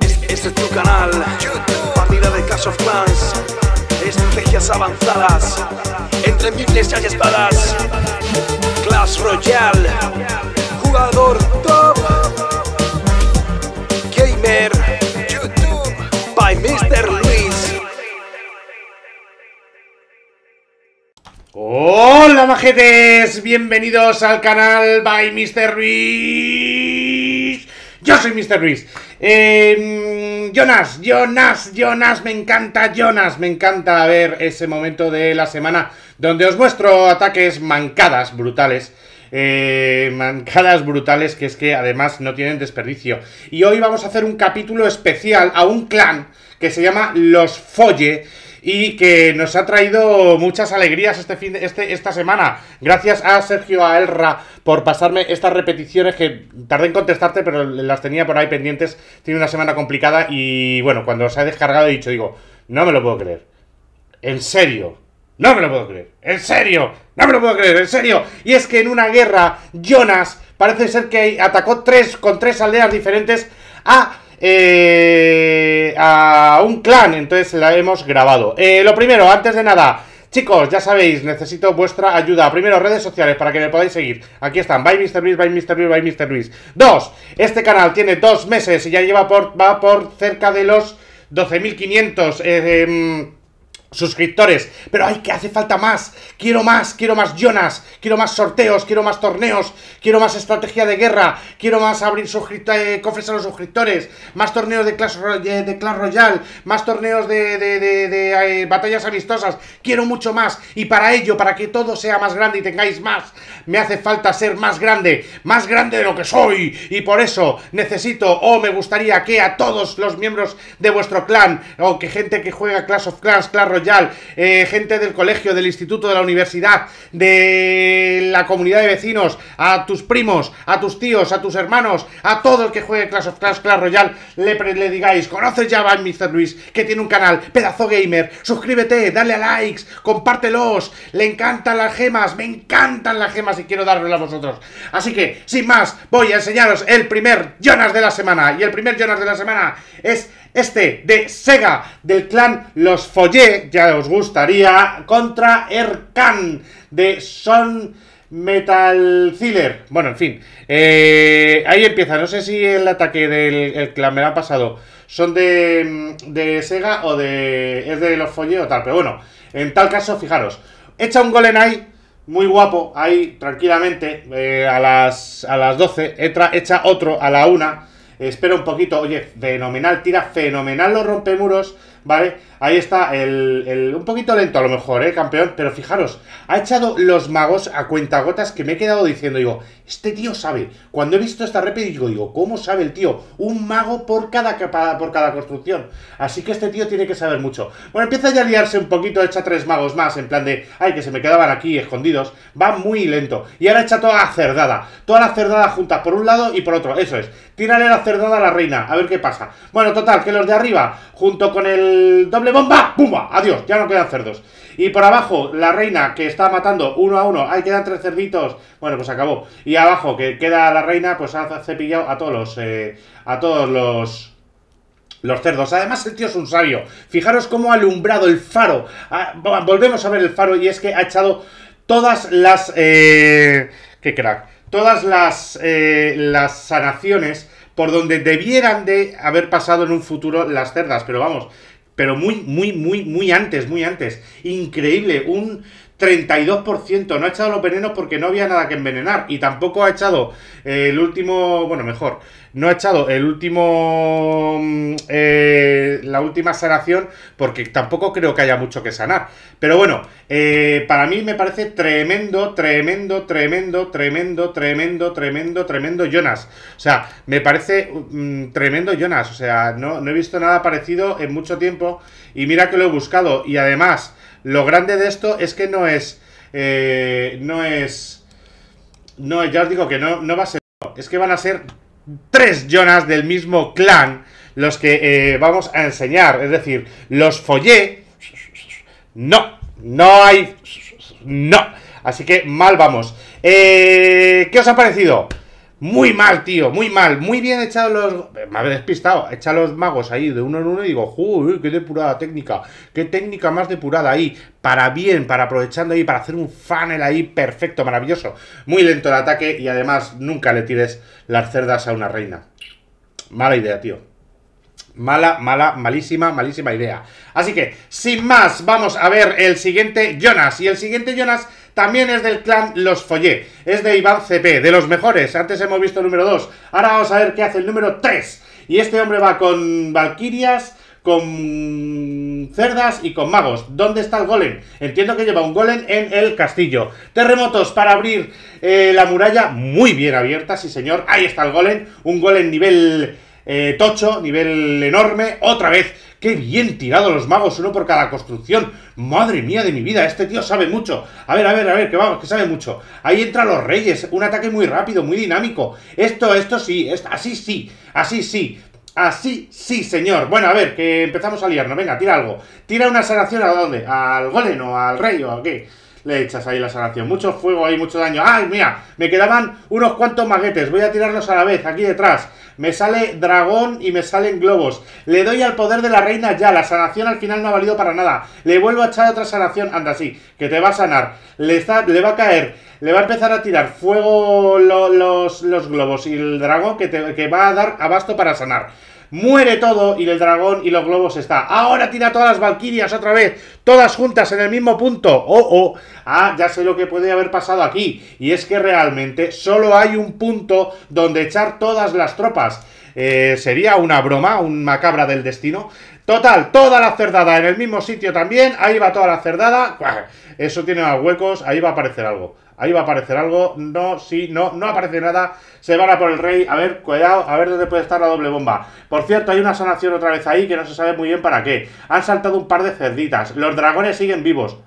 este es tu canal. Partida de Clash of Clans. Estrategias avanzadas. Entre miles hay espadas. Clash Royale. Jugador top. Gamer. YouTube. By Mr. Luis. Hola majetes, bienvenidos al canal by Mr. Luis. Yo soy Mr. Ruiz, em, Jonas, Jonas, Jonas, me encanta Jonas, me encanta ver ese momento de la semana donde os muestro ataques mancadas, brutales. Eh, mancadas brutales que es que además no tienen desperdicio. Y hoy vamos a hacer un capítulo especial a un clan que se llama Los Folle y que nos ha traído muchas alegrías este fin de, este, esta semana. Gracias a Sergio Aelra por pasarme estas repeticiones que tardé en contestarte, pero las tenía por ahí pendientes. Tiene una semana complicada y bueno, cuando se ha descargado he dicho, digo, no me lo puedo creer. En serio. No me lo puedo creer. En serio. No me lo puedo creer. En serio. Y es que en una guerra, Jonas parece ser que atacó tres con tres aldeas diferentes a eh, a un clan, entonces la hemos grabado. Eh, lo primero, antes de nada, Chicos, ya sabéis, necesito vuestra ayuda. Primero, redes sociales para que me podáis seguir. Aquí están, by Mr. Luis, by Mr. Luis, Mr. Luis. Dos, este canal tiene dos meses y ya lleva por, va por cerca de los 12.500. eh, em, suscriptores. Pero hay que hace falta más. Quiero más, quiero más Jonas, quiero más sorteos, quiero más torneos, quiero más estrategia de guerra, quiero más abrir eh, cofres a los suscriptores, más torneos de Clash, de Clash Royale, más torneos de, eh, batallas amistosas. Quiero mucho más. Y para ello, para que todo sea más grande y tengáis más, me hace falta ser más grande, más grande de lo que soy. Y por eso necesito o me gustaría que a todos los miembros de vuestro clan o que gente que juega Clash of Clans, Clash eh, gente del colegio, del instituto, de la universidad, de la comunidad de vecinos, a tus primos, a tus tíos, a tus hermanos, a todo el que juegue Clash of Clash, Clash Royal, le, le digáis, conoces ya a Mr. Luis, que tiene un canal, pedazo gamer, suscríbete, dale a likes, compártelos, le encantan las gemas, me encantan las gemas y quiero darlas a vosotros. Así que, sin más, voy a enseñaros el primer Jonas de la semana. Y el primer Jonas de la semana es este de Sega, del clan Los Follet, ya os gustaría, contra Erkan, de Son Metal Thiller. Bueno, en fin. Eh, ahí empieza. No sé si el ataque del clan me lo ha pasado. Son de, de Sega o de. Es de Los Follet o tal. Pero bueno, en tal caso, fijaros. Echa un gol en ahí muy guapo, ahí tranquilamente, eh, a, las, a las 12, entra, echa otro a la 1, Espera un poquito, oye, fenomenal, tira fenomenal los rompemuros. ¿vale? Ahí está, el, un poquito lento a lo mejor, ¿eh, campeón? Pero fijaros, ha echado los magos a cuentagotas que me he quedado diciendo, digo, este tío sabe. Cuando he visto esta repetición, digo, ¿cómo sabe el tío? Un mago por cada, por cada construcción. Así que este tío tiene que saber mucho. Bueno, empieza ya a liarse un poquito, echa tres magos más, en plan de, ay, que se me quedaban aquí escondidos. Va muy lento. Y ahora echa toda la cerdada. Toda la cerdada junta, por un lado y por otro. Eso es. Tírale la cerdada a la reina, a ver qué pasa. Bueno, total, que los de arriba, junto con el doble bomba, ¡bumba! Adiós, ya no quedan cerdos. Y por abajo, la reina que está matando uno a uno. Ahí quedan tres cerditos. Bueno, pues acabó. Y abajo, que queda la reina, pues ha cepillado a todos los. Eh, a todos los. Los cerdos. Además, el tío es un sabio. Fijaros cómo ha alumbrado el faro. Ah, volvemos a ver el faro y es que ha echado todas las. que eh, ¡Qué crack! Todas las. Eh, las sanaciones por donde debieran de haber pasado en un futuro las cerdas. Pero vamos, pero muy, muy, muy, muy antes, muy antes. Increíble, un 32%. No ha echado los venenos porque no había nada que envenenar. Y tampoco ha echado el último. Bueno, mejor. No ha echado el último. Mm, eh, la última sanación. Porque tampoco creo que haya mucho que sanar. Pero bueno, eh, para mí me parece tremendo, tremendo, tremendo, tremendo, tremendo, tremendo, tremendo Jonas. O sea, me parece mm, tremendo Jonas. O sea, no, no he visto nada parecido en mucho tiempo. Y mira que lo he buscado. Y además, lo grande de esto es que no es eh, no es. No, ya os digo que no, no va a ser. Es que van a ser tres Jonas del mismo clan los que eh, vamos a enseñar. Es decir, los follé. No, no hay. No. Así que mal vamos. Eh, ¿Qué os ha parecido? Muy mal, tío, muy mal. Muy bien echado los. Me habéis despistado. Echa los magos ahí de uno en uno y digo, uy, qué depurada técnica. Qué técnica más depurada ahí. Para bien, para aprovechando ahí, para hacer un funnel ahí perfecto, maravilloso. Muy lento el ataque y además nunca le tires las cerdas a una reina. Mala idea, tío. Mala, mala, malísima, malísima idea. Así que, sin más, vamos a ver el siguiente Jonas. Y el siguiente Jonas también es del clan Los Follé, es de Iván CP, de los mejores. Antes hemos visto el número 2, ahora vamos a ver qué hace el número 3. Y este hombre va con Valkirias, con cerdas y con magos. ¿Dónde está el golem? Entiendo que lleva un golem en el castillo. Terremotos para abrir eh, la muralla muy bien abierta, sí señor. Ahí está el golem, un golem nivel eh, tocho, nivel enorme, otra vez. ¡Qué bien tirado los magos! Uno por cada construcción. ¡Madre mía de mi vida! Este tío sabe mucho. A ver, a ver, a ver, que vamos, que sabe mucho. Ahí entra los reyes. Un ataque muy rápido, muy dinámico. Esto, esto sí. así sí. Así sí. Así sí, señor. Bueno, a ver, que empezamos a liarnos. Venga, tira algo. Tira una sanación a dónde? ¿Al golem o al rey o a qué? le echas ahí la sanación. Mucho fuego ahí, mucho daño. ¡Ay, mira! Me quedaban unos cuantos maguetes. Voy a tirarlos a la vez, aquí detrás. Me sale dragón y me salen globos. Le doy al poder de la reina ya. La sanación al final no ha valido para nada. Le vuelvo a echar otra sanación. Anda, así, que te va a sanar. Le, está, le va a caer. Le va a empezar a tirar fuego los, los globos y el dragón que, te, que va a dar abasto para sanar muere todo y el dragón y los globos está. Ahora tira todas las valquirias otra vez, todas juntas en el mismo punto. Oh, oh, ah, ya sé lo que puede haber pasado aquí. Y es que realmente solo hay un punto donde echar todas las tropas. Eh, sería una broma, un macabra del destino. Total, toda la cerdada en el mismo sitio también. Ahí va toda la cerdada. Eso tiene más huecos, ahí va a aparecer algo. Ahí va a aparecer algo. No, sí, no, no aparece nada. Se van a por el rey. A ver, cuidado, a ver dónde puede estar la doble bomba. Por cierto, hay una sanación otra vez ahí que no se sabe muy bien para qué. Han saltado un par de cerditas. Los dragones siguen vivos.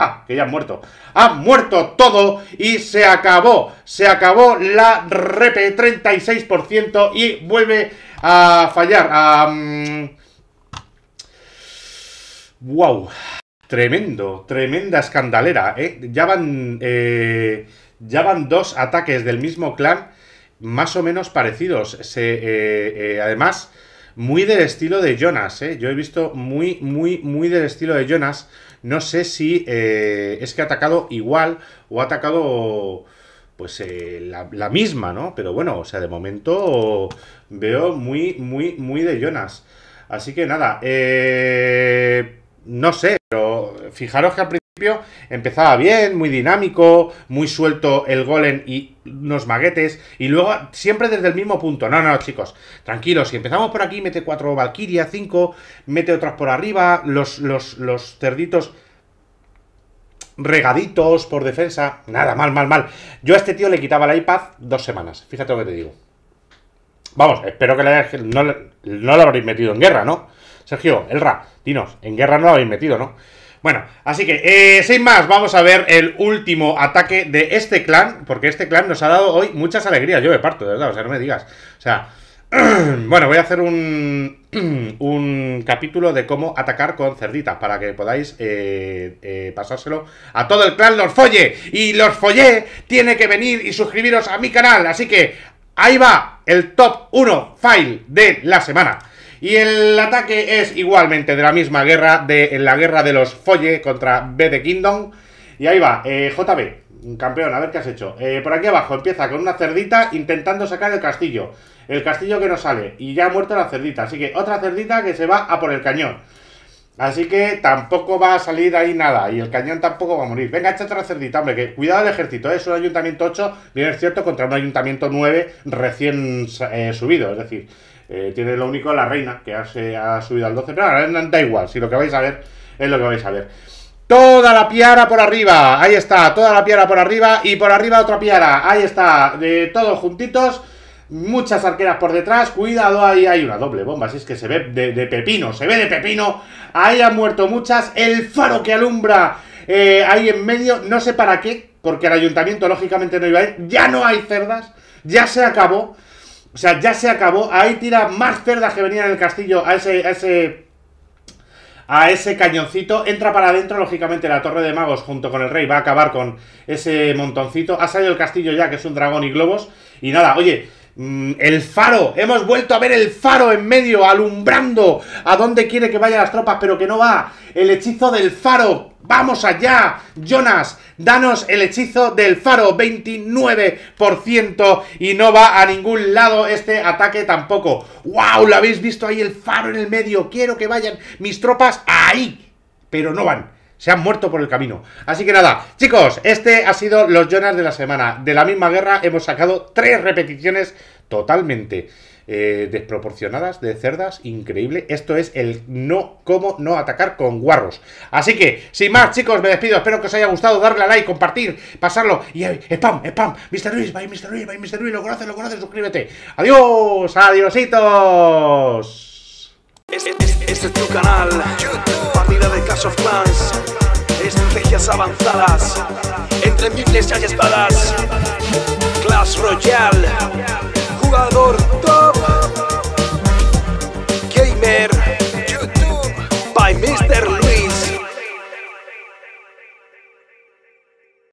Ah, que ya han muerto. Han muerto todo y se acabó. Se acabó la repe 36% y vuelve a fallar. Wow. Tremendo, tremenda escandalera. ¿eh? Ya, van, eh, ya van dos ataques del mismo clan más o menos parecidos. Se, eh, eh, además, muy del estilo de Jonas. Yo he visto muy, muy, muy del estilo de Jonas. No sé si es que ha atacado igual o ha atacado pues la, misma, ¿no? Pero bueno, o sea, de momento veo muy, muy, muy de Jonas. Así que nada, no sé. Fijaros que al principio empezaba bien, muy dinámico, muy suelto el golem y unos maguetes, y luego siempre desde el mismo punto. No, no, chicos, tranquilos, si empezamos por aquí, mete cuatro Valkyria, cinco, mete otras por arriba, los, los, cerditos regaditos por defensa. Nada, mal, mal, mal. Yo a este tío le quitaba el iPad dos semanas. Fíjate lo que te digo. Vamos, espero que no, lo habréis metido en guerra, ¿no? Sergio, el Elra, dinos, en guerra no lo habéis metido, ¿no? Bueno, así que, eh, sin más, vamos a ver el último ataque de este clan, porque este clan nos ha dado hoy muchas alegrías. Yo me parto, de verdad, o sea, no me digas. O sea, bueno, voy a hacer un, un capítulo de cómo atacar con cerditas, para que podáis eh, eh, pasárselo a todo el clan Los Folle. Y Los Folle tiene que venir y suscribiros a mi canal. Así que, ahí va el top 1 file de la semana. Y el ataque es igualmente de la misma guerra, de en la guerra de los Folle contra B de Kingdom. Y ahí va, eh, JB, campeón, a ver qué has hecho. Eh, por aquí abajo empieza con una cerdita intentando sacar el castillo. El castillo que no sale. Y ya ha muerto la cerdita. Así que otra cerdita que se va a por el cañón. Así que tampoco va a salir ahí nada. Y el cañón tampoco va a morir. Venga, echa otra cerdita, hombre. Que cuidado el ejército. Eh, es un ayuntamiento 8, bien es cierto, contra un ayuntamiento 9 recién eh, subido. Es decir, eh, tiene lo único la reina, que ha, ha subido al 12. Pero da igual, si lo que vais a ver es lo que vais a ver. Toda la piara por arriba, ahí está, toda la piara por arriba y por arriba otra piara, ahí está, de todos juntitos, muchas arqueras por detrás, cuidado, ahí hay una doble bomba, si es que se ve de, pepino, se ve de pepino, ahí han muerto muchas, el faro que alumbra eh, ahí en medio, no sé para qué, porque el ayuntamiento lógicamente no iba a ir, ya no hay cerdas, ya se acabó, o sea, ya se acabó. Ahí tira más cerdas que venían en el castillo a ese, a ese. A ese cañoncito. Entra para adentro, lógicamente, la torre de magos junto con el rey. Va a acabar con ese montoncito. Ha salido el castillo ya, que es un dragón y globos. Y nada, oye, Mm, el faro, hemos vuelto a ver el faro en medio, alumbrando a dónde quiere que vayan las tropas, pero que no va. El hechizo del faro, vamos allá. Jonas, danos el hechizo del faro, 29% y no va a ningún lado este ataque tampoco. ¡Wow! Lo habéis visto ahí, el faro en el medio. Quiero que vayan mis tropas ahí, pero no van se han muerto por el camino. Así que nada, chicos, este ha sido los Jonas de la semana. De la misma guerra hemos sacado tres repeticiones totalmente eh, desproporcionadas de cerdas. Increíble. Esto es el no, cómo no atacar con guarros. Así que, sin más, chicos, me despido. Espero que os haya gustado. Darle a like, compartir, pasarlo. Y eh, spam, spam. Mr. Luis, bye, Mr. Luis, bye, Mr. Luis. Lo conoces, lo conoces. Suscríbete. Adiós, adiositos. Este, este, este es tu canal de Clash of Clans, estrategias avanzadas, entre miles y espadas, Clash Royale, jugador top, gamer, YouTube, by Mr.